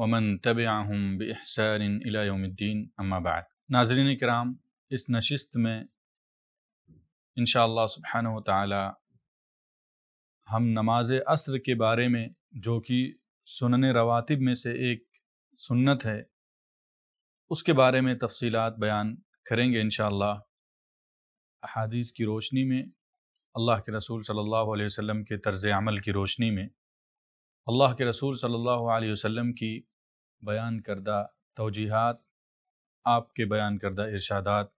ومن الى یوم الدین اما بعد ناظرین کرام اس نشست میں انشاءاللہ سبحانہ و تعالی ہم نماز اثر کے بارے میں جو کہ سنن رواتب میں سے ایک سنت ہے اس کے بارے میں تفصیلات بیان کریں گے انشاءاللہ احادیث کی روشنی میں اللہ کے رسول صلی اللہ علیہ وسلم کے طرز عمل کی روشنی میں اللہ کے رسول صلی اللہ علیہ وسلم کی بیان کردہ توجیحات آپ کے بیان کردہ ارشادات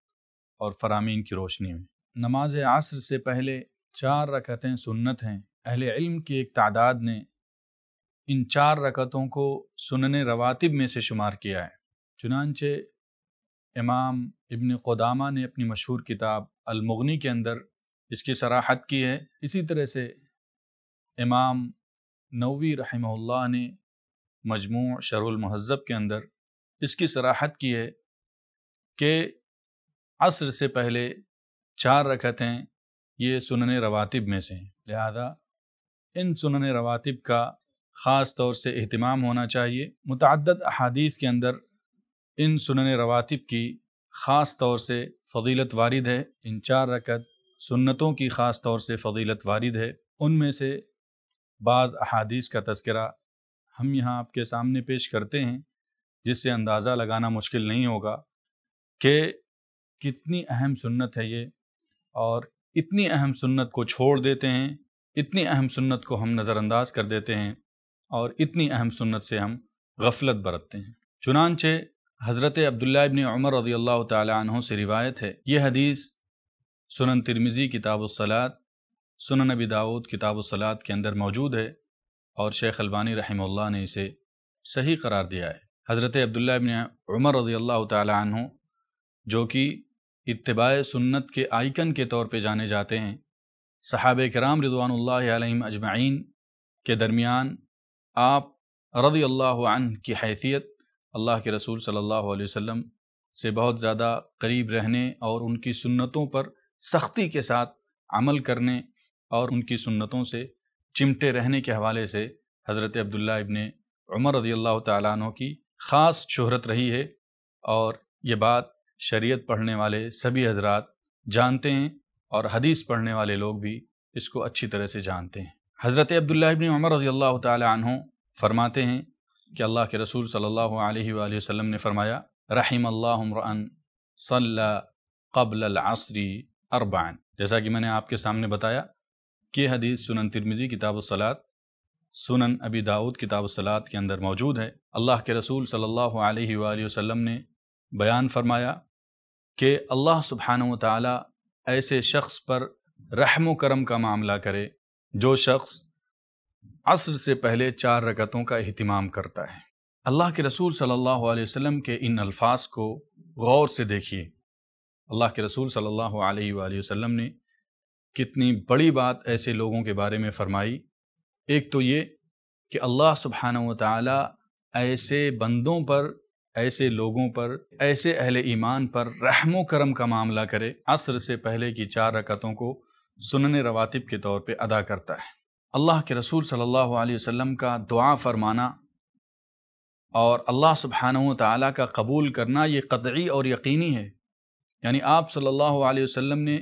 اور فرامین کی روشنی میں نماز عصر سے پہلے چار رکعتیں سنت ہیں اہل علم کی ایک تعداد نے ان چار رکعتوں کو سنن رواتب میں سے شمار کیا ہے چنانچہ امام ابن قدامہ نے اپنی مشہور کتاب المغنی کے اندر اس کی سراحت کی ہے اسی طرح سے امام نووی رحمہ اللہ نے مجموع شر المہذب کے اندر اس کی سراحت کی ہے کہ عصر سے پہلے چار رکت ہیں یہ سنن رواتب میں سے ہیں لہذا ان سنن رواتب کا خاص طور سے اہتمام ہونا چاہیے متعدد احادیث کے اندر ان سنن رواتب کی خاص طور سے فضیلت وارد ہے ان چار رکت سنتوں کی خاص طور سے فضیلت وارد ہے ان میں سے بعض احادیث کا تذکرہ ہم یہاں آپ کے سامنے پیش کرتے ہیں جس سے اندازہ لگانا مشکل نہیں ہوگا کہ کتنی اہم سنت ہے یہ اور اتنی اہم سنت کو چھوڑ دیتے ہیں اتنی اہم سنت کو ہم نظر انداز کر دیتے ہیں اور اتنی اہم سنت سے ہم غفلت برتتے ہیں چنانچہ حضرت عبداللہ ابن عمر رضی اللہ تعالی عنہ سے روایت ہے یہ حدیث سنن ترمزی کتاب الصلاة سنن نبی داود کتاب و سلاد کے اندر موجود ہے اور شیخ البانی رحمہ اللہ نے اسے صحیح قرار دیا ہے حضرت عبداللہ ابن عمر رضی اللہ تعالی عنہ جو کہ اتباع سنت کے آئیکن کے طور پہ جانے جاتے ہیں صحابہ کرام رضوان اللہ علیہ اجمعین کے درمیان آپ رضی اللہ عنہ کی حیثیت اللہ کے رسول صلی اللہ علیہ وسلم سے بہت زیادہ قریب رہنے اور ان کی سنتوں پر سختی کے ساتھ عمل کرنے اور ان کی سنتوں سے چمٹے رہنے کے حوالے سے حضرت عبداللہ ابن عمر رضی اللہ تعالیٰ عنہ کی خاص شہرت رہی ہے اور یہ بات شریعت پڑھنے والے سبھی حضرات جانتے ہیں اور حدیث پڑھنے والے لوگ بھی اس کو اچھی طرح سے جانتے ہیں حضرت عبداللہ ابن عمر رضی اللہ تعالیٰ عنہ فرماتے ہیں کہ اللہ کے رسول صلی اللہ علیہ وآلہ وسلم نے فرمایا رحم اللہ عمران صلی اللہ قبل العصری اربعن جیسا کہ میں نے آپ کے سامنے بتایا یہ حدیث سنن ترمزی کتاب وصلاح سنن ابی داود کتاب و کے اندر موجود ہے اللہ کے رسول صلی اللہ علیہ وآلہ وسلم نے بیان فرمایا کہ اللہ سبحانہ و ایسے شخص پر رحم و کرم کا معاملہ کرے جو شخص عصر سے پہلے چار رکعتوں کا اہتمام کرتا ہے اللہ کے رسول صلی اللہ علیہ وسلم کے ان الفاظ کو غور سے دیکھیے اللہ کے رسول صلی اللہ علیہ وآلہ وسلم نے کتنی بڑی بات ایسے لوگوں کے بارے میں فرمائی ایک تو یہ کہ اللہ سبحانہ و تعالیٰ ایسے بندوں پر ایسے لوگوں پر ایسے اہل ایمان پر رحم و کرم کا معاملہ کرے عصر سے پہلے کی چار رکعتوں کو سنن رواتب کے طور پہ ادا کرتا ہے اللہ کے رسول صلی اللہ علیہ وسلم کا دعا فرمانا اور اللہ سبحانہ تعالیٰ کا قبول کرنا یہ قطعی اور یقینی ہے یعنی آپ صلی اللہ علیہ وسلم نے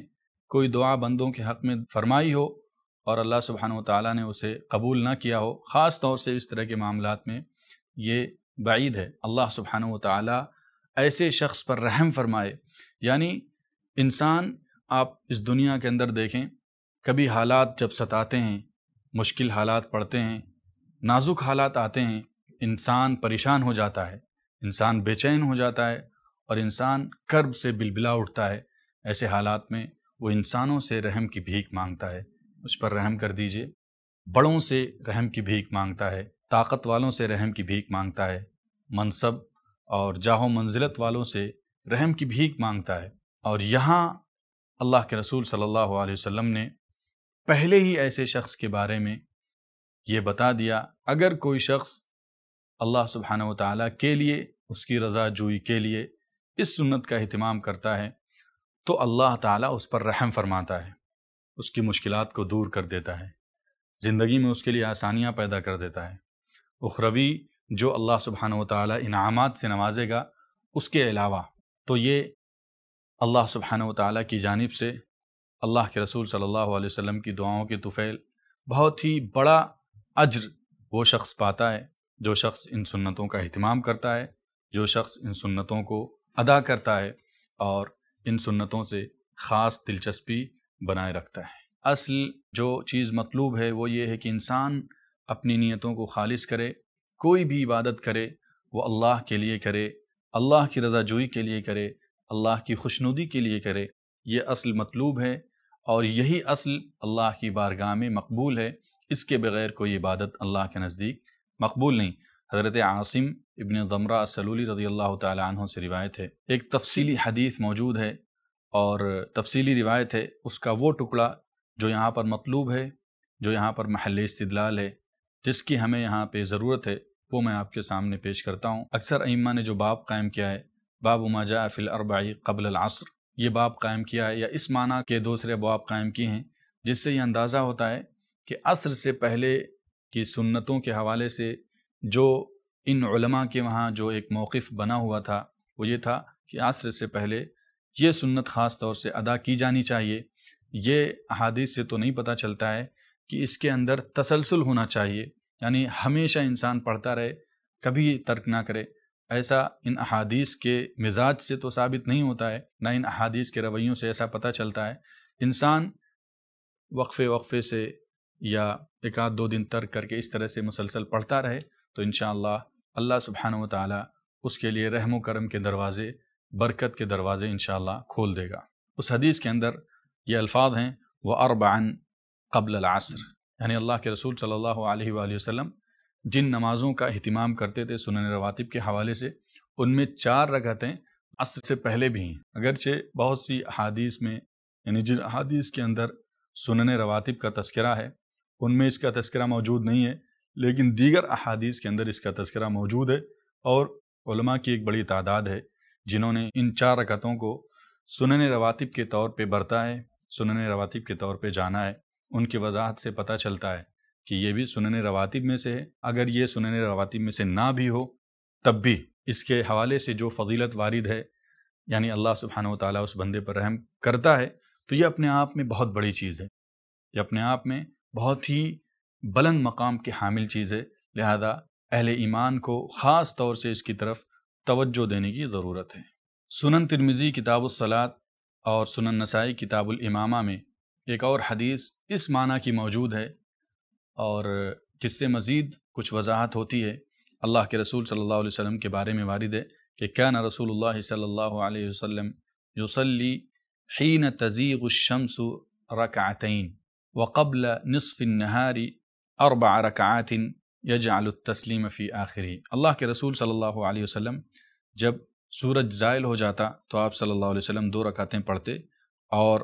کوئی دعا بندوں کے حق میں فرمائی ہو اور اللہ سبحانہ و تعالیٰ نے اسے قبول نہ کیا ہو خاص طور سے اس طرح کے معاملات میں یہ بعید ہے اللہ سبحانہ و تعالیٰ ایسے شخص پر رحم فرمائے یعنی انسان آپ اس دنیا کے اندر دیکھیں کبھی حالات جب ستاتے ہیں مشکل حالات پڑتے ہیں نازک حالات آتے ہیں انسان پریشان ہو جاتا ہے انسان بے چین ہو جاتا ہے اور انسان کرب سے بلبلا اٹھتا ہے ایسے حالات میں وہ انسانوں سے رحم کی بھیک مانگتا ہے اس پر رحم کر دیجئے بڑوں سے رحم کی بھیک مانگتا ہے طاقت والوں سے رحم کی بھیک مانگتا ہے منصب اور جاہ و منزلت والوں سے رحم کی بھیک مانگتا ہے اور یہاں اللہ کے رسول صلی اللہ علیہ وسلم نے پہلے ہی ایسے شخص کے بارے میں یہ بتا دیا اگر کوئی شخص اللہ سبحانہ و تعالیٰ کے لیے اس کی رضا جوئی کے لیے اس سنت کا اہتمام کرتا ہے تو اللہ تعالیٰ اس پر رحم فرماتا ہے اس کی مشکلات کو دور کر دیتا ہے زندگی میں اس کے لیے آسانیاں پیدا کر دیتا ہے اخروی جو اللہ سبحانہ و تعالیٰ انعامات سے نوازے گا اس کے علاوہ تو یہ اللہ سبحانہ و تعالیٰ کی جانب سے اللہ کے رسول صلی اللہ علیہ وسلم کی دعاؤں کے طفیل بہت ہی بڑا اجر وہ شخص پاتا ہے جو شخص ان سنتوں کا اہتمام کرتا ہے جو شخص ان سنتوں کو ادا کرتا ہے اور ان سنتوں سے خاص دلچسپی بنائے رکھتا ہے اصل جو چیز مطلوب ہے وہ یہ ہے کہ انسان اپنی نیتوں کو خالص کرے کوئی بھی عبادت کرے وہ اللہ کے لیے کرے اللہ کی رضا جوئی کے لیے کرے اللہ کی خوشنودی کے لیے کرے یہ اصل مطلوب ہے اور یہی اصل اللہ کی بارگاہ میں مقبول ہے اس کے بغیر کوئی عبادت اللہ کے نزدیک مقبول نہیں حضرت عاصم ابن دمرہ سلولی رضی اللہ تعالی عنہ سے روایت ہے ایک تفصیلی جی۔ حدیث موجود ہے اور تفصیلی روایت ہے اس کا وہ ٹکڑا جو یہاں پر مطلوب ہے جو یہاں پر محل استدلال ہے جس کی ہمیں یہاں پہ ضرورت ہے وہ میں آپ کے سامنے پیش کرتا ہوں اکثر ائمہ نے جو باب قائم کیا ہے باب ما جاء فی الاربعی قبل العصر یہ باب قائم کیا ہے یا اس معنی کے دوسرے باب قائم کیے ہیں جس سے یہ اندازہ ہوتا ہے کہ عصر سے پہلے کی سنتوں کے حوالے سے جو ان علماء کے وہاں جو ایک موقف بنا ہوا تھا وہ یہ تھا کہ عصر سے پہلے یہ سنت خاص طور سے ادا کی جانی چاہیے یہ احادیث سے تو نہیں پتہ چلتا ہے کہ اس کے اندر تسلسل ہونا چاہیے یعنی ہمیشہ انسان پڑھتا رہے کبھی ترک نہ کرے ایسا ان احادیث کے مزاج سے تو ثابت نہیں ہوتا ہے نہ ان احادیث کے رویوں سے ایسا پتہ چلتا ہے انسان وقفے وقفے سے یا ایک آدھ دو دن ترک کر کے اس طرح سے مسلسل پڑھتا رہے تو انشاءاللہ اللہ سبحانہ و تعالی اس کے لیے رحم و کرم کے دروازے برکت کے دروازے انشاءاللہ کھول دے گا اس حدیث کے اندر یہ الفاظ ہیں وہ قَبْلَ الْعَصْرِ قبل یعنی اللہ کے رسول صلی اللہ علیہ وآلہ وسلم جن نمازوں کا اہتمام کرتے تھے سنن رواتب کے حوالے سے ان میں چار رکھتیں عصر سے پہلے بھی ہیں اگرچہ بہت سی احادیث میں یعنی جن احادیث کے اندر سنن رواتب کا تذکرہ ہے ان میں اس کا تذکرہ موجود نہیں ہے لیکن دیگر احادیث کے اندر اس کا تذکرہ موجود ہے اور علماء کی ایک بڑی تعداد ہے جنہوں نے ان چار رکعتوں کو سنن رواتب کے طور پہ برتا ہے سنن رواتب کے طور پہ جانا ہے ان کی وضاحت سے پتہ چلتا ہے کہ یہ بھی سنن رواتب میں سے ہے اگر یہ سنن رواتب میں سے نہ بھی ہو تب بھی اس کے حوالے سے جو فضیلت وارد ہے یعنی اللہ سبحانہ و تعالیٰ اس بندے پر رحم کرتا ہے تو یہ اپنے آپ میں بہت بڑی چیز ہے یہ اپنے آپ میں بہت ہی بلند مقام کے حامل چیز ہے لہذا اہل ایمان کو خاص طور سے اس کی طرف توجہ دینے کی ضرورت ہے سنن ترمزی کتاب الصلاط اور سنن نسائی کتاب الامامہ میں ایک اور حدیث اس معنی کی موجود ہے اور جس سے مزید کچھ وضاحت ہوتی ہے اللہ کے رسول صلی اللہ علیہ وسلم کے بارے میں وارد ہے کہ کیا نہ رسول اللہ صلی اللہ علیہ وسلم یوسلی حین تزیغ الشمس رکعتین وقبل نصف النہاری اربع رکعات یجعل التسلیم فی آخری اللہ کے رسول صلی اللہ علیہ وسلم جب سورج زائل ہو جاتا تو آپ صلی اللہ علیہ وسلم دو رکعتیں پڑھتے اور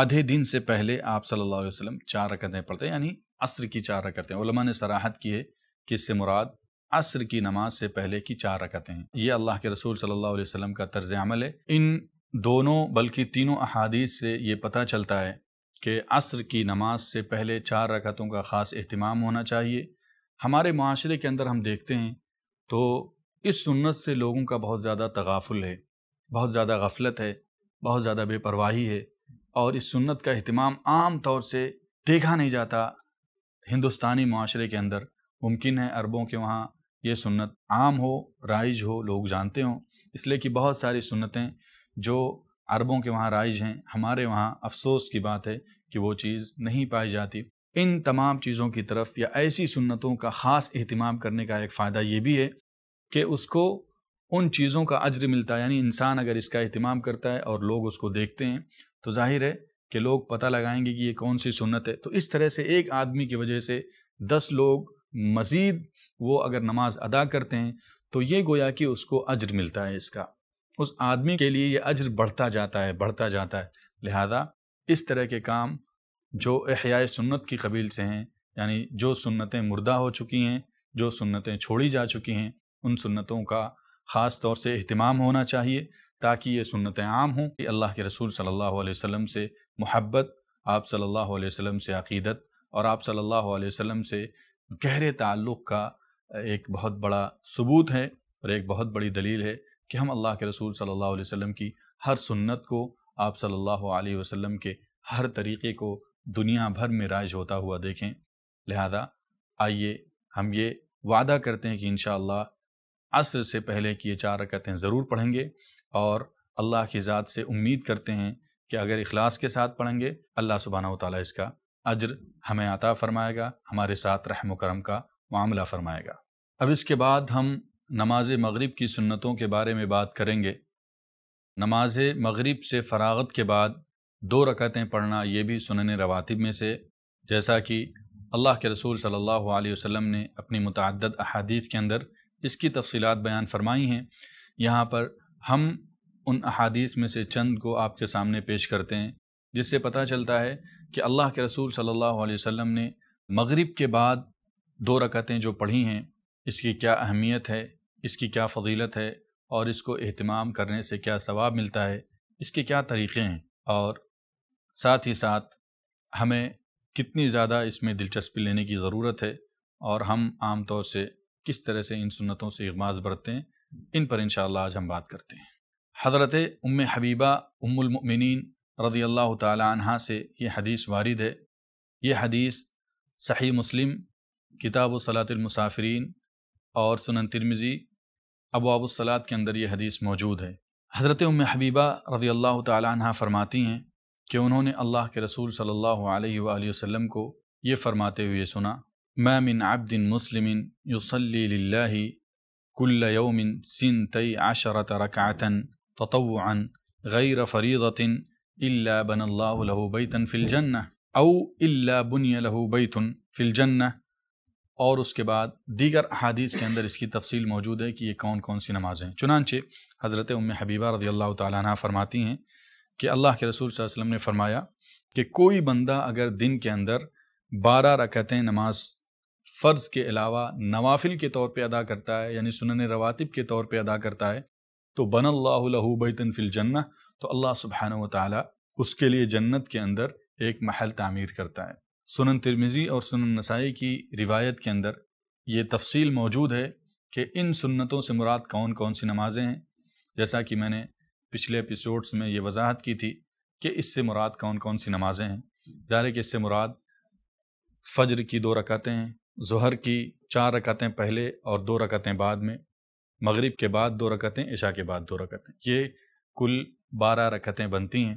آدھے دن سے پہلے آپ صلی اللہ علیہ وسلم چار رکعتیں پڑھتے یعنی عصر کی چار رکعتیں علماء نے سراحت کی ہے کہ اس سے مراد عصر کی نماز سے پہلے کی چار رکعتیں ہیں یہ اللہ کے رسول صلی اللہ علیہ وسلم کا طرز عمل ہے ان دونوں بلکہ تینوں احادیث سے یہ پتہ چلتا ہے کہ عصر کی نماز سے پہلے چار رکعتوں کا خاص اہتمام ہونا چاہیے ہمارے معاشرے کے اندر ہم دیکھتے ہیں تو اس سنت سے لوگوں کا بہت زیادہ تغافل ہے بہت زیادہ غفلت ہے بہت زیادہ بے پرواہی ہے اور اس سنت کا اہتمام عام طور سے دیکھا نہیں جاتا ہندوستانی معاشرے کے اندر ممکن ہے عربوں کے وہاں یہ سنت عام ہو رائج ہو لوگ جانتے ہوں اس لیے کہ بہت ساری سنتیں جو عربوں کے وہاں رائج ہیں ہمارے وہاں افسوس کی بات ہے کہ وہ چیز نہیں پائی جاتی ان تمام چیزوں کی طرف یا ایسی سنتوں کا خاص اہتمام کرنے کا ایک فائدہ یہ بھی ہے کہ اس کو ان چیزوں کا عجر ملتا ہے یعنی انسان اگر اس کا اہتمام کرتا ہے اور لوگ اس کو دیکھتے ہیں تو ظاہر ہے کہ لوگ پتہ لگائیں گے کہ یہ کون سی سنت ہے تو اس طرح سے ایک آدمی کی وجہ سے دس لوگ مزید وہ اگر نماز ادا کرتے ہیں تو یہ گویا کہ اس کو اجر ملتا ہے اس کا اس آدمی کے لیے یہ عجر بڑھتا جاتا ہے بڑھتا جاتا ہے لہذا اس طرح کے کام جو احیاء سنت کی قبیل سے ہیں یعنی جو سنتیں مردہ ہو چکی ہیں جو سنتیں چھوڑی جا چکی ہیں ان سنتوں کا خاص طور سے اہتمام ہونا چاہیے تاکہ یہ سنتیں عام ہوں کہ اللہ کے رسول صلی اللہ علیہ وسلم سے محبت آپ صلی اللہ علیہ وسلم سے عقیدت اور آپ صلی اللہ علیہ وسلم سے گہرے تعلق کا ایک بہت بڑا ثبوت ہے اور ایک بہت بڑی دلیل ہے کہ ہم اللہ کے رسول صلی اللہ علیہ وسلم کی ہر سنت کو آپ صلی اللہ علیہ وسلم کے ہر طریقے کو دنیا بھر میں رائج ہوتا ہوا دیکھیں لہذا آئیے ہم یہ وعدہ کرتے ہیں کہ انشاءاللہ عصر سے پہلے کی یہ چار رکعتیں ضرور پڑھیں گے اور اللہ کی ذات سے امید کرتے ہیں کہ اگر اخلاص کے ساتھ پڑھیں گے اللہ سبحانہ و تعالیٰ اس کا اجر ہمیں عطا فرمائے گا ہمارے ساتھ رحم و کرم کا معاملہ فرمائے گا اب اس کے بعد ہم نماز مغرب کی سنتوں کے بارے میں بات کریں گے نماز مغرب سے فراغت کے بعد دو رکعتیں پڑھنا یہ بھی سنن رواتب میں سے جیسا کہ اللہ کے رسول صلی اللہ علیہ وسلم نے اپنی متعدد احادیث کے اندر اس کی تفصیلات بیان فرمائی ہیں یہاں پر ہم ان احادیث میں سے چند کو آپ کے سامنے پیش کرتے ہیں جس سے پتہ چلتا ہے کہ اللہ کے رسول صلی اللہ علیہ وسلم نے مغرب کے بعد دو رکعتیں جو پڑھی ہیں اس کی کیا اہمیت ہے اس کی کیا فضیلت ہے اور اس کو اہتمام کرنے سے کیا ثواب ملتا ہے اس کے کیا طریقے ہیں اور ساتھ ہی ساتھ ہمیں کتنی زیادہ اس میں دلچسپی لینے کی ضرورت ہے اور ہم عام طور سے کس طرح سے ان سنتوں سے اغماز برتتے ہیں ان پر انشاءاللہ آج ہم بات کرتے ہیں حضرت ام حبیبہ ام المؤمنین رضی اللہ تعالی عنہ سے یہ حدیث وارد ہے یہ حدیث صحیح مسلم کتاب و صلاط المسافرین اور سنن ترمزی ابو ابوصلاد کے اندر یہ حدیث موجود ہے حضرت ام حبیبہ رضی اللہ تعالیٰ فرماتی ہیں کہ انہوں نے اللہ کے رسول صلی اللہ علیہ وآلہ وسلم کو یہ فرماتے ہوئے سنا میں من عبد مسلم اللہ الله له بيتا في الجنة اللہ فلجن او اللہ بيت بیتن فلجن اور اس کے بعد دیگر احادیث کے اندر اس کی تفصیل موجود ہے کہ یہ کون کون سی نمازیں چنانچہ حضرت ام حبیبہ رضی اللہ تعالیٰ عنہ فرماتی ہیں کہ اللہ کے رسول صلی اللہ علیہ وسلم نے فرمایا کہ کوئی بندہ اگر دن کے اندر بارہ رکعتیں نماز فرض کے علاوہ نوافل کے طور پہ ادا کرتا ہے یعنی سنن رواتب کے طور پہ ادا کرتا ہے تو بن اللہ لہو بیتن فی الجنہ تو اللہ سبحانہ و تعالیٰ اس کے لیے جنت کے اندر ایک محل تعمیر کرتا ہے سنن ترمیزی اور سنن نسائی کی روایت کے اندر یہ تفصیل موجود ہے کہ ان سنتوں سے مراد کون کون سی نمازیں ہیں جیسا کہ میں نے پچھلے اپیسوڈس میں یہ وضاحت کی تھی کہ اس سے مراد کون کون سی نمازیں ہیں ہے کہ اس سے مراد فجر کی دو رکعتیں ہیں ظہر کی چار رکعتیں پہلے اور دو رکعتیں بعد میں مغرب کے بعد دو رکعتیں عشاء کے بعد دو رکعتیں یہ کل بارہ رکعتیں بنتی ہیں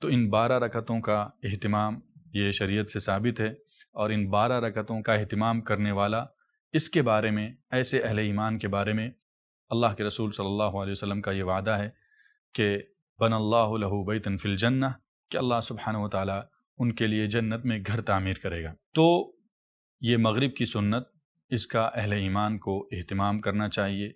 تو ان بارہ رکعتوں کا اہتمام یہ شریعت سے ثابت ہے اور ان بارہ رکعتوں کا اہتمام کرنے والا اس کے بارے میں ایسے اہل ایمان کے بارے میں اللہ کے رسول صلی اللہ علیہ وسلم کا یہ وعدہ ہے کہ بن اللہ لہو بیتن فی الجنہ کہ اللہ سبحانہ و تعالیٰ ان کے لیے جنت میں گھر تعمیر کرے گا تو یہ مغرب کی سنت اس کا اہل ایمان کو اہتمام کرنا چاہیے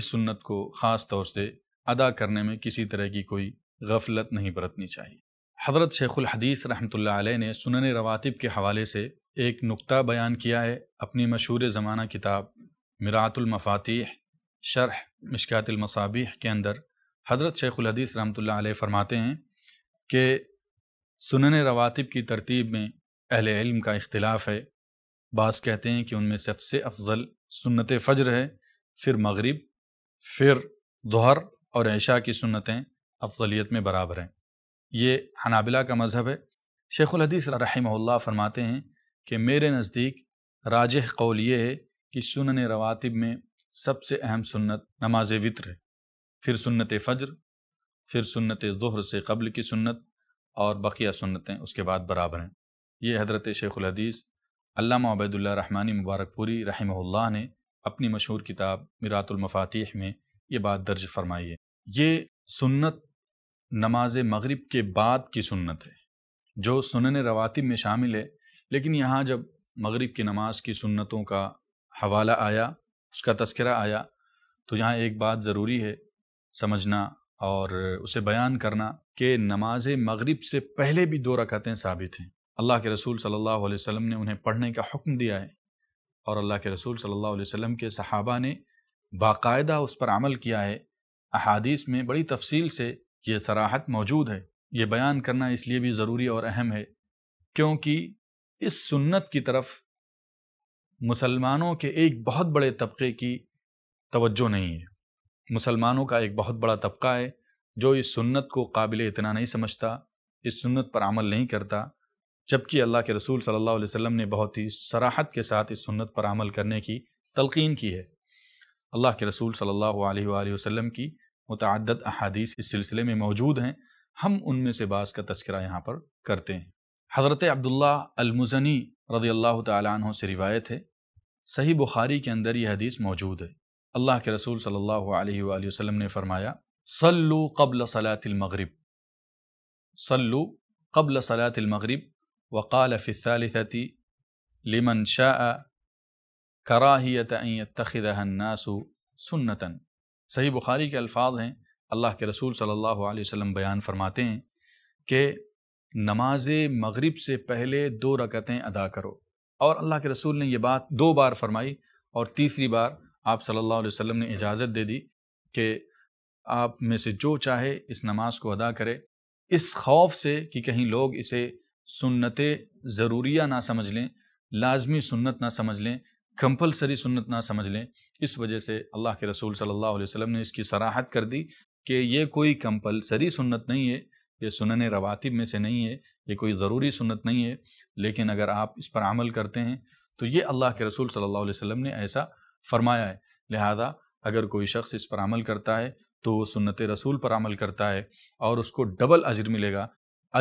اس سنت کو خاص طور سے ادا کرنے میں کسی طرح کی کوئی غفلت نہیں برتنی چاہیے حضرت شیخ الحدیث رحمۃ اللہ علیہ نے سنن رواتب کے حوالے سے ایک نقطہ بیان کیا ہے اپنی مشہور زمانہ کتاب مرات المفاتیح شرح مشکات المصابیح کے اندر حضرت شیخ الحدیث رحمۃ اللہ علیہ فرماتے ہیں کہ سنن رواتب کی ترتیب میں اہل علم کا اختلاف ہے بعض کہتے ہیں کہ ان میں سب سے افضل سنت فجر ہے پھر مغرب پھر دوہر اور عشاء کی سنتیں افضلیت میں برابر ہیں یہ حنابلہ کا مذہب ہے شیخ الحدیث رحمہ اللہ فرماتے ہیں کہ میرے نزدیک راجح قول یہ ہے کہ سنن رواتب میں سب سے اہم سنت نماز وطر ہے پھر سنت فجر پھر سنت ظہر سے قبل کی سنت اور بقیہ سنتیں اس کے بعد برابر ہیں یہ حضرت شیخ الحدیث علامہ عبید اللہ رحمانی مبارک پوری رحمہ اللہ نے اپنی مشہور کتاب میرات المفاتیح میں یہ بات درج فرمائی ہے یہ سنت نماز مغرب کے بعد کی سنت ہے جو سنن رواتب میں شامل ہے لیکن یہاں جب مغرب کی نماز کی سنتوں کا حوالہ آیا اس کا تذکرہ آیا تو یہاں ایک بات ضروری ہے سمجھنا اور اسے بیان کرنا کہ نماز مغرب سے پہلے بھی دو رکعتیں ثابت ہیں اللہ کے رسول صلی اللہ علیہ وسلم نے انہیں پڑھنے کا حکم دیا ہے اور اللہ کے رسول صلی اللہ علیہ وسلم کے صحابہ نے باقاعدہ اس پر عمل کیا ہے احادیث میں بڑی تفصیل سے یہ سراحت موجود ہے یہ بیان کرنا اس لیے بھی ضروری اور اہم ہے کیونکہ اس سنت کی طرف مسلمانوں کے ایک بہت بڑے طبقے کی توجہ نہیں ہے مسلمانوں کا ایک بہت بڑا طبقہ ہے جو اس سنت کو قابل اتنا نہیں سمجھتا اس سنت پر عمل نہیں کرتا جبکہ اللہ کے رسول صلی اللہ علیہ وسلم نے بہت ہی سراحت کے ساتھ اس سنت پر عمل کرنے کی تلقین کی ہے اللہ کے رسول صلی اللہ علیہ وآلہ وسلم کی मुतद अहादीस इस सिलसिले में मौजूद हैं हम उनमें से बास का तस्करा यहाँ पर करते हैं हज़रत अब्दुल्ला अलमुजनी रदी अल्लाह तहों से रिवायत है सही बुखारी के अंदर यह हदीस मौजूद है अल्लाह के रसूल सल्लल्लाहु अलैहि वसल्लम ने फरमाया सल्लु कबल सलातिलमगरब सल्लु कबल सलातिलमगरब वक़ाल फ़िसालती लिमन शाह कराहियत तखिदहन्नासु सुन्नतन صحیح بخاری کے الفاظ ہیں اللہ کے رسول صلی اللہ علیہ وسلم بیان فرماتے ہیں کہ نماز مغرب سے پہلے دو رکعتیں ادا کرو اور اللہ کے رسول نے یہ بات دو بار فرمائی اور تیسری بار آپ صلی اللہ علیہ وسلم نے اجازت دے دی کہ آپ میں سے جو چاہے اس نماز کو ادا کرے اس خوف سے کہ کہیں لوگ اسے سنت ضروریہ نہ سمجھ لیں لازمی سنت نہ سمجھ لیں کمپلسری سنت نہ سمجھ لیں اس وجہ سے اللہ کے رسول صلی اللہ علیہ وسلم نے اس کی سراحت کر دی کہ یہ کوئی کمپلسری سنت نہیں ہے یہ سنن رواتب میں سے نہیں ہے یہ کوئی ضروری سنت نہیں ہے لیکن اگر آپ اس پر عمل کرتے ہیں تو یہ اللہ کے رسول صلی اللہ علیہ وسلم نے ایسا فرمایا ہے لہذا اگر کوئی شخص اس پر عمل کرتا ہے تو وہ سنت رسول پر عمل کرتا ہے اور اس کو ڈبل اجر ملے گا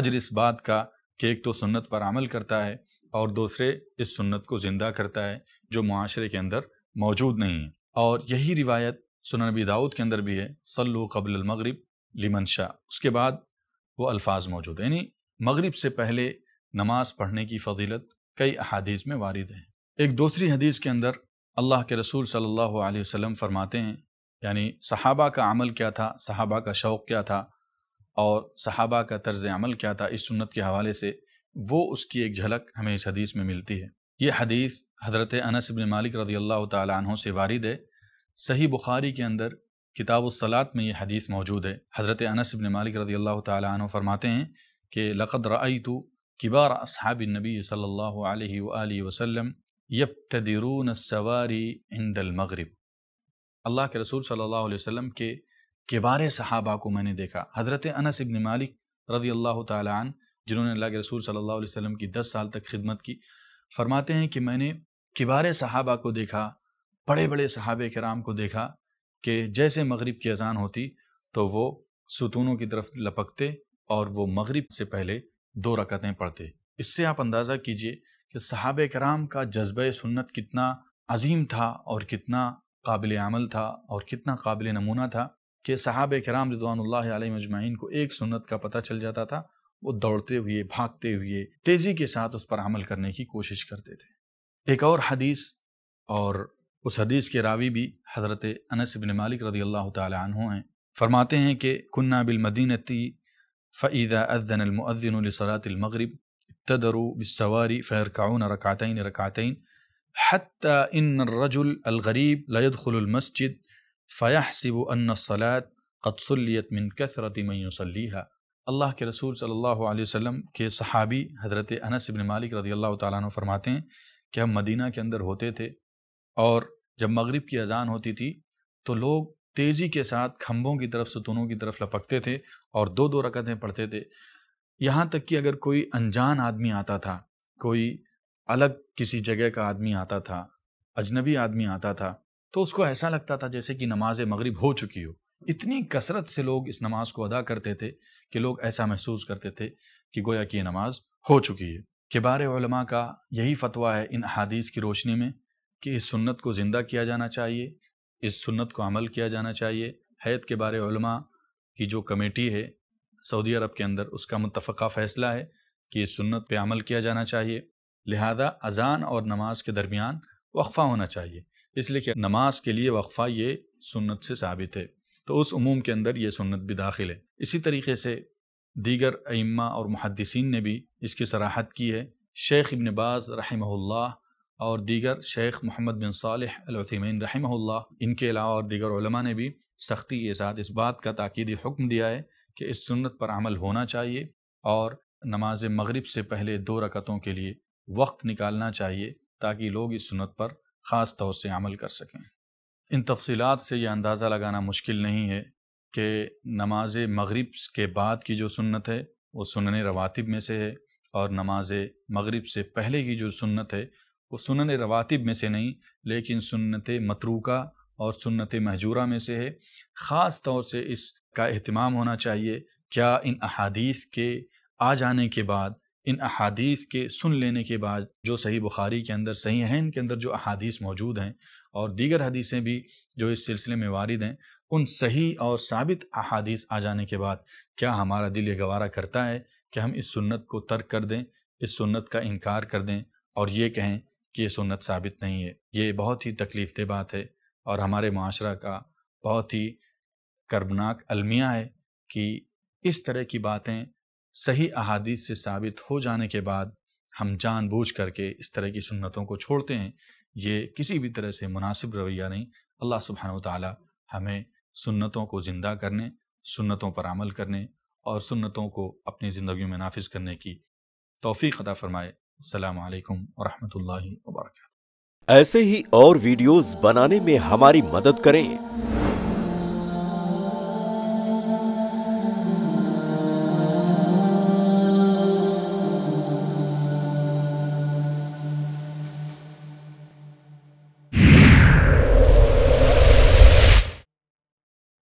اجر اس بات کا کہ ایک تو سنت پر عمل کرتا ہے اور دوسرے اس سنت کو زندہ کرتا ہے جو معاشرے کے اندر موجود نہیں ہیں اور یہی روایت سنن نبی داؤد کے اندر بھی ہے صلو قبل المغرب لمن شاہ اس کے بعد وہ الفاظ موجود ہیں یعنی مغرب سے پہلے نماز پڑھنے کی فضیلت کئی احادیث میں وارد ہے ایک دوسری حدیث کے اندر اللہ کے رسول صلی اللہ علیہ وسلم فرماتے ہیں یعنی صحابہ کا عمل کیا تھا صحابہ کا شوق کیا تھا اور صحابہ کا طرز عمل کیا تھا اس سنت کے حوالے سے وہ اس کی ایک جھلک ہمیں اس حدیث میں ملتی ہے یہ حدیث حضرت انس بن مالک رضی اللہ تعالیٰ عنہ سے وارد ہے صحیح بخاری کے اندر کتاب وصلاط میں یہ حدیث موجود ہے حضرت انس بن مالک رضی اللہ تعالیٰ عنہ فرماتے ہیں کہ لقد کبار اصحاب النبی صلی اللہ علیہ وآلہ وسلم یبتدرون السواری عند المغرب اللہ کے رسول صلی اللہ علیہ وسلم کے کبار صحابہ کو میں نے دیکھا حضرت انس بن مالک رضی اللہ تعالیٰ عنہ جنہوں نے اللہ کے رسول صلی اللہ علیہ وسلم کی دس سال تک خدمت کی فرماتے ہیں کہ میں نے کبار صحابہ کو دیکھا بڑے بڑے صحابہ کرام کو دیکھا کہ جیسے مغرب کی اذان ہوتی تو وہ ستونوں کی طرف لپکتے اور وہ مغرب سے پہلے دو رکعتیں پڑھتے اس سے آپ اندازہ کیجئے کہ صحابہ کرام کا جذبہ سنت کتنا عظیم تھا اور کتنا قابل عمل تھا اور کتنا قابل نمونہ تھا کہ صحابہ کرام رضوان اللہ علیہ مجمعین کو ایک سنت کا پتہ چل جاتا تھا وہ دوڑتے ہوئے بھاگتے ہوئے تیزی کے ساتھ اس پر عمل کرنے کی کوشش کرتے تھے ایک اور حدیث اور اس حدیث کے راوی بھی حضرت انس بن مالک رضی اللہ تعالی عنہ ہیں فرماتے ہیں کہ کنہ بالمدینتی فعیدہ ادن الصلاۃ المغرب اب تدرو بس سواری رکعتین قاون رقاتین ان الرجل الغریب لید خل المسجد فیاح ان الصلاة قد صلیت من كيسرتى من صلیحہ اللہ کے رسول صلی اللہ علیہ وسلم کے صحابی حضرت انس ابن مالک رضی اللہ تعالیٰ عنہ فرماتے ہیں کہ ہم مدینہ کے اندر ہوتے تھے اور جب مغرب کی اذان ہوتی تھی تو لوگ تیزی کے ساتھ کھمبوں کی طرف ستونوں کی طرف لپکتے تھے اور دو دو رکعتیں پڑھتے تھے یہاں تک کہ اگر کوئی انجان آدمی آتا تھا کوئی الگ کسی جگہ کا آدمی آتا تھا اجنبی آدمی آتا تھا تو اس کو ایسا لگتا تھا جیسے کہ نماز مغرب ہو چکی ہو اتنی کثرت سے لوگ اس نماز کو ادا کرتے تھے کہ لوگ ایسا محسوس کرتے تھے کہ گویا کہ یہ نماز ہو چکی ہے کبار علماء کا یہی فتویٰ ہے ان احادیث کی روشنی میں کہ اس سنت کو زندہ کیا جانا چاہیے اس سنت کو عمل کیا جانا چاہیے حید بارے علماء کی جو کمیٹی ہے سعودی عرب کے اندر اس کا متفقہ فیصلہ ہے کہ اس سنت پہ عمل کیا جانا چاہیے لہذا اذان اور نماز کے درمیان وقفہ ہونا چاہیے اس لیے کہ نماز کے لیے وقفہ یہ سنت سے ثابت ہے تو اس عموم کے اندر یہ سنت بھی داخل ہے اسی طریقے سے دیگر ائمہ اور محدثین نے بھی اس کی صراحت کی ہے شیخ ابن باز رحمہ اللہ اور دیگر شیخ محمد بن صالح العثیمین رحمہ اللہ ان کے علاوہ اور دیگر علماء نے بھی سختی کے ساتھ اس بات کا تاکیدی حکم دیا ہے کہ اس سنت پر عمل ہونا چاہیے اور نماز مغرب سے پہلے دو رکعتوں کے لیے وقت نکالنا چاہیے تاکہ لوگ اس سنت پر خاص طور سے عمل کر سکیں ان تفصیلات سے یہ اندازہ لگانا مشکل نہیں ہے کہ نماز مغرب کے بعد کی جو سنت ہے وہ سنن رواتب میں سے ہے اور نماز مغرب سے پہلے کی جو سنت ہے وہ سنن رواتب میں سے نہیں لیکن سنت متروکہ اور سنت محجورہ میں سے ہے خاص طور سے اس کا اہتمام ہونا چاہیے کیا ان احادیث کے آ جانے کے بعد ان احادیث کے سن لینے کے بعد جو صحیح بخاری کے اندر صحیح ہیں ان کے اندر جو احادیث موجود ہیں اور دیگر حدیثیں بھی جو اس سلسلے میں وارد ہیں ان صحیح اور ثابت احادیث آ جانے کے بعد کیا ہمارا دل یہ گوارہ کرتا ہے کہ ہم اس سنت کو ترک کر دیں اس سنت کا انکار کر دیں اور یہ کہیں کہ یہ سنت ثابت نہیں ہے یہ بہت ہی تکلیف دہ بات ہے اور ہمارے معاشرہ کا بہت ہی کربناک المیہ ہے کہ اس طرح کی باتیں صحیح احادیث سے ثابت ہو جانے کے بعد ہم جان بوجھ کر کے اس طرح کی سنتوں کو چھوڑتے ہیں یہ کسی بھی طرح سے مناسب رویہ نہیں اللہ سبحانہ و تعالی ہمیں سنتوں کو زندہ کرنے سنتوں پر عمل کرنے اور سنتوں کو اپنی زندگیوں میں نافذ کرنے کی توفیق عطا فرمائے السلام علیکم ورحمۃ اللہ وبرکاتہ ایسے ہی اور ویڈیوز بنانے میں ہماری مدد کریں